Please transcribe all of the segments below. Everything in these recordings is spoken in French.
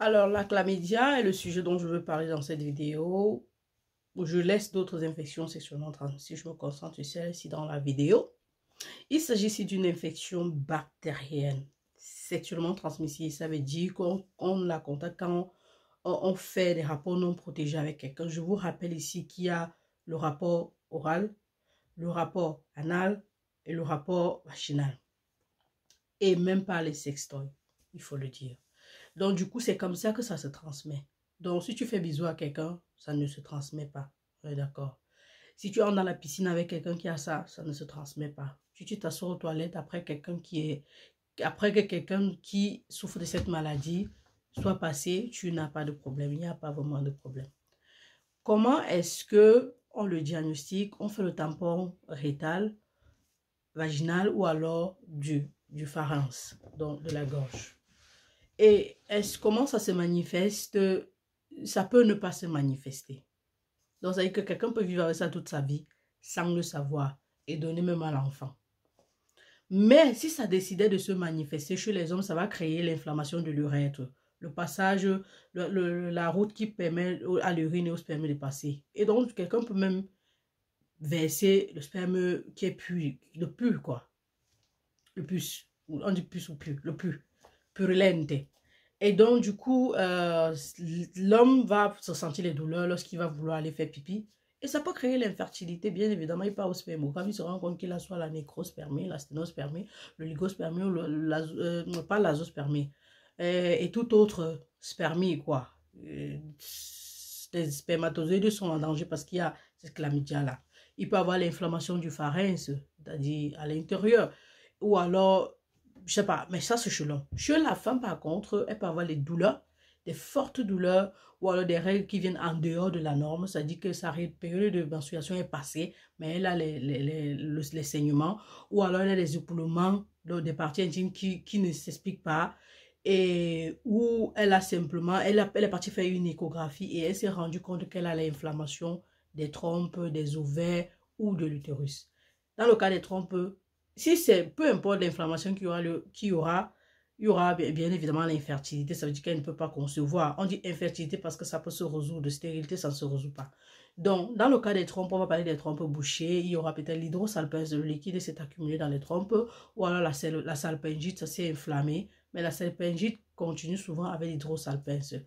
Alors, la chlamydia est le sujet dont je veux parler dans cette vidéo. Je laisse d'autres infections sexuellement transmissibles. Je me concentre sur celle-ci dans la vidéo. Il s'agit ici d'une infection bactérienne sexuellement transmissible. Ça veut dire qu'on la contacte quand on, fait des rapports non protégés avec quelqu'un. Je vous rappelle ici qu'il y a le rapport oral, le rapport anal et le rapport vaginal. Et même pas les sextoys, il faut le dire. Donc, du coup, c'est comme ça que ça se transmet. Donc, si tu fais bisou à quelqu'un, ça ne se transmet pas. d'accord. Si tu entres dans la piscine avec quelqu'un qui a ça, ça ne se transmet pas. Si tu t'assois aux toilettes après quelqu'un qui est... Après que quelqu'un qui souffre de cette maladie soit passé, tu n'as pas de problème. Il n'y a pas vraiment de problème. Comment est-ce que on le diagnostique, on fait le tampon rétal, vaginal ou alors du, du pharynx, donc de la gorge. Et est-ce comment ça se manifeste Ça peut ne pas se manifester. Donc, ça veut dire que quelqu'un peut vivre avec ça toute sa vie sans le savoir et donner même à l'enfant. Mais si ça décidait de se manifester chez les hommes, ça va créer l'inflammation de l'urètre. Le passage, la route qui permet à l'urine et au sperme de passer. Et donc, quelqu'un peut même verser le sperme qui est pu, le plus, quoi. Le puce. On dit puce ou plus. le pu purulente. Et donc, du coup, euh, l'homme va se sentir les douleurs lorsqu'il va vouloir aller faire pipi. Et ça peut créer l'infertilité, bien évidemment, il part au quand il se rend compte qu'il a soit la nécrospermie, la sténospermie, le ligospermie, ou euh, pas l'azospermie, et, euh, et tout autre spermie, quoi. les spermatozoïdes sont en danger parce qu'il y a cette chlamydia là. Il peut avoir l'inflammation du pharynx, c'est-à-dire à l'intérieur, ou alors je sais pas, mais ça c'est chelon. Chez la femme, par contre, elle peut avoir des douleurs, des fortes douleurs, ou alors des règles qui viennent en dehors de la norme. Ça dit que sa période de menstruation est passée, mais elle a les, les, les, les saignements, ou alors elle a des écoulements, des parties intimes qui, qui ne s'expliquent pas et où elle a simplement, elle, a, elle est partie faire une échographie et elle s'est rendue compte qu'elle a l'inflammation des trompes, des ovaires ou de l'utérus. Dans le cas des trompes, si c'est peu importe l'inflammation qu'il y aura, qui il y aura, il y aura bien évidemment l'infertilité. Ça veut dire qu'elle ne peut pas concevoir. On dit infertilité parce que ça peut se résoudre. Stérilité, ça ne se résout pas. Donc, dans le cas des trompes, on va parler des trompes bouchées. Il y aura peut-être l'hydrosalpèse, le liquide s'est accumulé dans les trompes. Ou alors la, salpingite, ça s'est inflammé. Mais la salpingite continue souvent avec l'hydrosalpèse.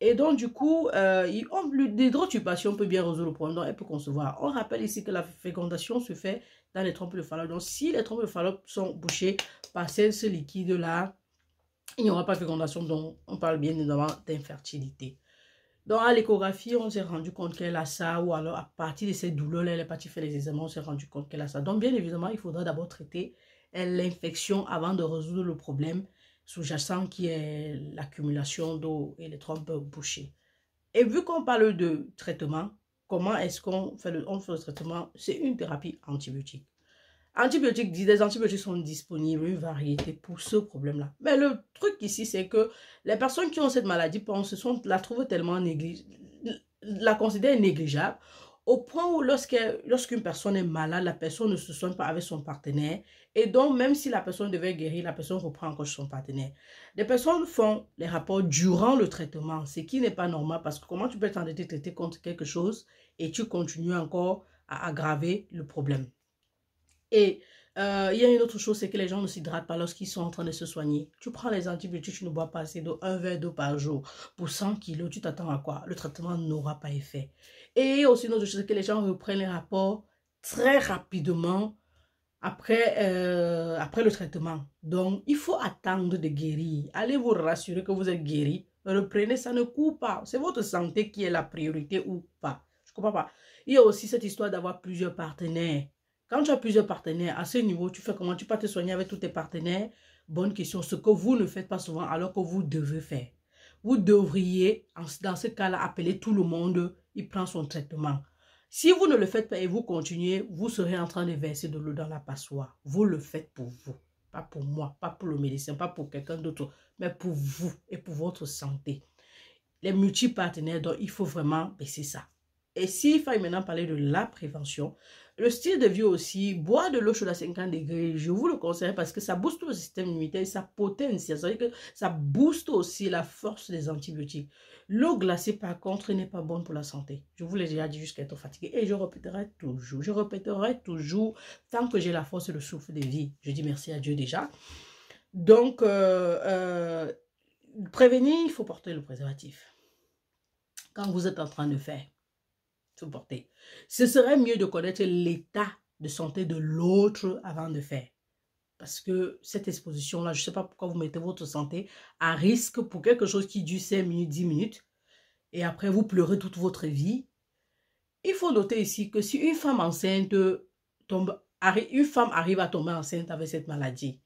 Et donc, du coup, euh, on, l'hydrotubation peut bien résoudre le problème, donc elle peut concevoir. On rappelle ici que la fécondation se fait dans les trompes de Fallope. Donc, si les trompes de Fallope sont bouchées par ce liquide-là, il n'y aura pas de fécondation, donc on parle bien évidemment d'infertilité. Donc, à l'échographie, on s'est rendu compte qu'elle a ça, ou alors à partir de ces douleurs-là, elle est partie faire les examens, on s'est rendu compte qu'elle a ça. Donc, bien évidemment, il faudra d'abord traiter l'infection avant de résoudre le problème sous-jacent qui est l'accumulation d'eau et les trompes bouchées. Et vu qu'on parle de traitement, comment est-ce qu'on fait, le, traitement C'est une thérapie antibiotique. Antibiotiques, des antibiotiques sont disponibles, une variété pour ce problème-là. Mais le truc ici, c'est que les personnes qui ont cette maladie pensent, sont, la trouvent tellement négligeable, la considèrent négligeable au point où lorsqu'une personne est malade, la personne ne se soigne pas avec son partenaire. Et donc, même si la personne devait guérir, la personne reprend encore son partenaire. Les personnes font les rapports durant le traitement, ce qui n'est pas normal parce que comment tu peux t'endetter traiter contre quelque chose et tu continues encore à aggraver le problème. Et euh, il y a une autre chose, c'est que les gens ne s'hydratent pas lorsqu'ils sont en train de se soigner. Tu prends les antibiotiques, tu ne bois pas assez d'eau, un verre d'eau par jour pour 100 kilos, tu t'attends à quoi Le traitement n'aura pas effet. Et aussi une autre chose, c'est que les gens reprennent les rapports très rapidement après, euh, après le traitement. Donc, il faut attendre de guérir. Allez vous rassurer que vous êtes guéri. Reprenez, ça ne coûte pas. C'est votre santé qui est la priorité ou pas. Je comprends pas. Il y a aussi cette histoire d'avoir plusieurs partenaires. Quand tu as plusieurs partenaires, à ce niveau, tu fais comment Tu peux te soigner avec tous tes partenaires Bonne question. Ce que vous ne faites pas souvent alors que vous devez faire. Vous devriez, dans ce cas-là, appeler tout le monde. Il prend son traitement. Si vous ne le faites pas et vous continuez, vous serez en train de verser de l'eau dans la passoire. Vous le faites pour vous. Pas pour moi, pas pour le médecin, pas pour quelqu'un d'autre, mais pour vous et pour votre santé. Les multipartenaires, donc il faut vraiment baisser ça. Et s'il fallait maintenant parler de la prévention, le style de vie aussi, boire de l'eau chaude à 50 degrés, je vous le conseille parce que ça booste le système immunitaire, ça potentie, ça booste aussi la force des antibiotiques. L'eau glacée, par contre, n'est pas bonne pour la santé. Je vous l'ai déjà dit jusqu'à être fatigué et je répéterai toujours, je répéterai toujours tant que j'ai la force et le souffle de vie. Je dis merci à Dieu déjà. Donc, euh, euh, prévenir, il faut porter le préservatif. Quand vous êtes en train de faire, supporter. Ce serait mieux de connaître l'état de santé de l'autre avant de faire. Parce que cette exposition-là, je ne sais pas pourquoi vous mettez votre santé à risque pour quelque chose qui dure 5 minutes, 10 minutes, et après vous pleurez toute votre vie. Il faut noter ici que si une femme enceinte tombe, une femme arrive à tomber enceinte avec cette maladie,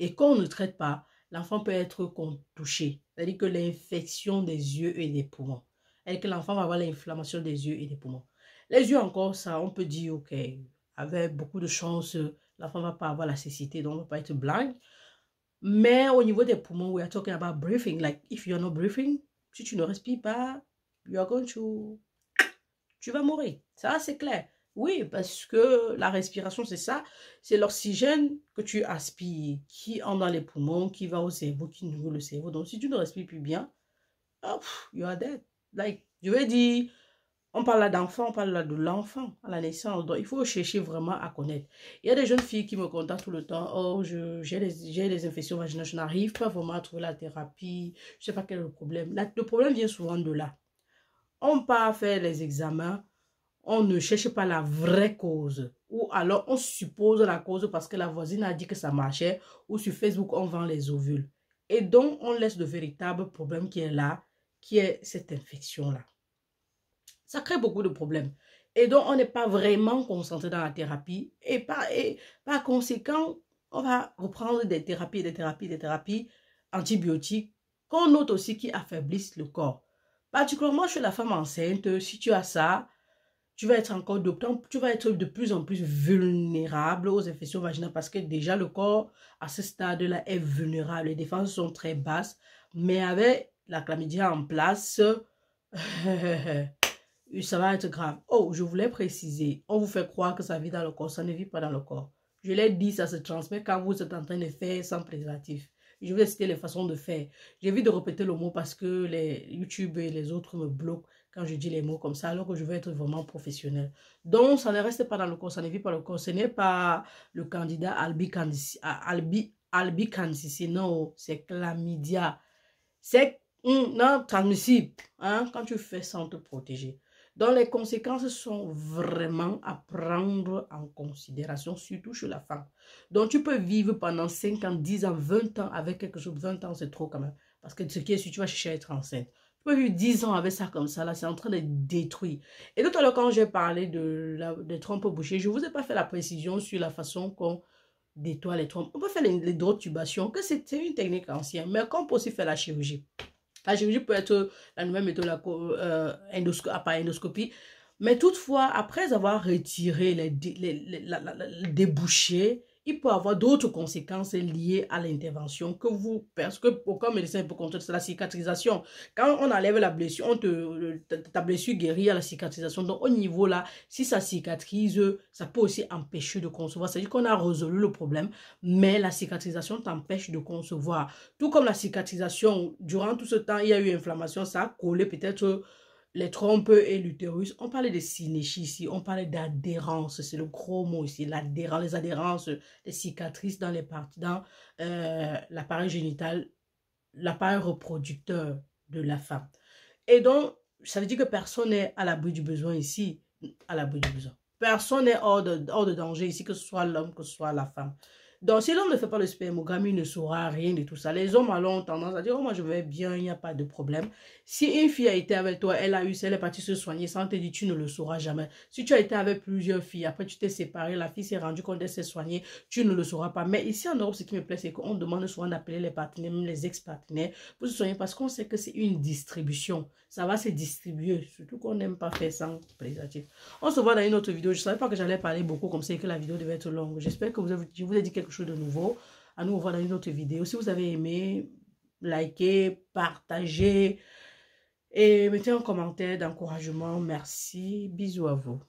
et qu'on ne traite pas, l'enfant peut être touché. C'est-à-dire que l'infection des yeux et des poumons et que l'enfant va avoir l'inflammation des yeux et des poumons. Les yeux encore, ça, on peut dire, ok, avec beaucoup de chance, l'enfant ne va pas avoir la cécité, donc on ne va pas être blind. Mais au niveau des poumons, we are talking about breathing. Like, if you're not breathing, si tu ne respires pas, you are going to... Tu vas mourir. Ça, c'est clair. Oui, parce que la respiration, c'est ça. C'est l'oxygène que tu aspires, qui entre dans les poumons, qui va au cerveau, qui nourrit le cerveau. Donc, si tu ne respires plus bien, ah, you are dead. Like, je veux dire, on parle là d'enfant, on parle là de l'enfant à la naissance. Donc, il faut chercher vraiment à connaître. Il y a des jeunes filles qui me contactent tout le temps. Oh, j'ai des, infections vaginales, je n'arrive pas vraiment à trouver la thérapie. Je ne sais pas quel est le problème. le problème vient souvent de là. On part faire les examens, on ne cherche pas la vraie cause. Ou alors, on suppose la cause parce que la voisine a dit que ça marchait. Ou sur Facebook, on vend les ovules. Et donc, on laisse le véritable problème qui est là qui est cette infection-là. Ça crée beaucoup de problèmes. Et donc, on n'est pas vraiment concentré dans la thérapie. Et par, et par conséquent, on va reprendre des thérapies, des thérapies, des thérapies antibiotiques qu'on note aussi qui affaiblissent le corps. Particulièrement chez la femme enceinte, si tu as ça, tu vas être encore de, tu vas être de plus en plus vulnérable aux infections vaginales parce que déjà le corps, à ce stade-là, est vulnérable. Les défenses sont très basses. Mais avec la chlamydia en place, ça va être grave. Oh, je voulais préciser, on vous fait croire que ça vit dans le corps, ça ne vit pas dans le corps. Je l'ai dit, ça se transmet quand vous êtes en train de faire sans préservatif. Je vais citer les façons de faire. J'évite de répéter le mot parce que les YouTube et les autres me bloquent quand je dis les mots comme ça, alors que je veux être vraiment professionnel. Donc, ça ne reste pas dans le corps, ça ne vit pas dans le corps. Ce n'est pas le candidat Albi Candice, Albi, Albi non, c'est chlamydia. C'est Hum, non, transmissible. Hein, quand tu fais sans te protéger. Donc, les conséquences sont vraiment à prendre en considération, surtout chez la femme. Donc, tu peux vivre pendant 5 ans, 10 ans, 20 ans avec quelque chose. 20 ans, c'est trop quand même. Parce que ce qui est si tu vas chercher à être enceinte. Tu peux vivre 10 ans avec ça comme ça, là, c'est en train de détruire. Et tout à l'heure, quand j'ai parlé de la, des trompes bouchées, je ne vous ai pas fait la précision sur la façon qu'on détoile les trompes. On peut faire les drotubations, que c'était une technique ancienne, mais qu'on peut aussi faire la chirurgie. La chirurgie peut être la nouvelle méthode euh, la, ah, part endoscopie. Mais toutefois, après avoir retiré les, les, il peut avoir d'autres conséquences liées à l'intervention que vous, parce que aucun médecin peut contrôler, la cicatrisation. Quand on enlève la blessure, euh, ta blessure guérit à la cicatrisation. Donc, au niveau là, si ça cicatrise, ça peut aussi empêcher de concevoir. C'est-à-dire qu'on a résolu le problème, mais la cicatrisation t'empêche de concevoir. Tout comme la cicatrisation, durant tout ce temps, il y a eu inflammation, ça a collé peut-être les trompes et l'utérus, on parlait de synéchie ici, on parlait d'adhérence, c'est le gros mot ici, l'adhérence, les adhérences, les cicatrices dans les parties, dans euh, l'appareil génital, l'appareil reproducteur de la femme. Et donc, ça veut dire que personne n'est à l'abri du besoin ici, à l'abri du besoin. Personne n'est hors de, hors de danger ici, que ce soit l'homme, que ce soit la femme. Donc, si l'homme ne fait pas le spermogramme, il ne saura rien de tout ça. Les hommes ont tendance à dire, oh, moi, je vais bien, il n'y a pas de problème. Si une fille a été avec toi, elle a eu, elle est partie se soigner sans te dire, tu ne le sauras jamais. Si tu as été avec plusieurs filles, après tu t'es séparé, la fille s'est rendue compte qu'elle s'est soignée, tu ne le sauras pas. Mais ici en Europe, ce qui me plaît, c'est qu'on demande souvent d'appeler les partenaires, même les ex-partenaires, pour se soigner parce qu'on sait que c'est une distribution ça va se distribuer. Surtout qu'on n'aime pas faire sans préservatif. On se voit dans une autre vidéo. Je ne savais pas que j'allais parler beaucoup comme ça et que la vidéo devait être longue. J'espère que je vous ai dit quelque chose de nouveau. À nous, on voit dans une autre vidéo. Si vous avez aimé, likez, partagez et mettez un commentaire d'encouragement. Merci. Bisous à vous.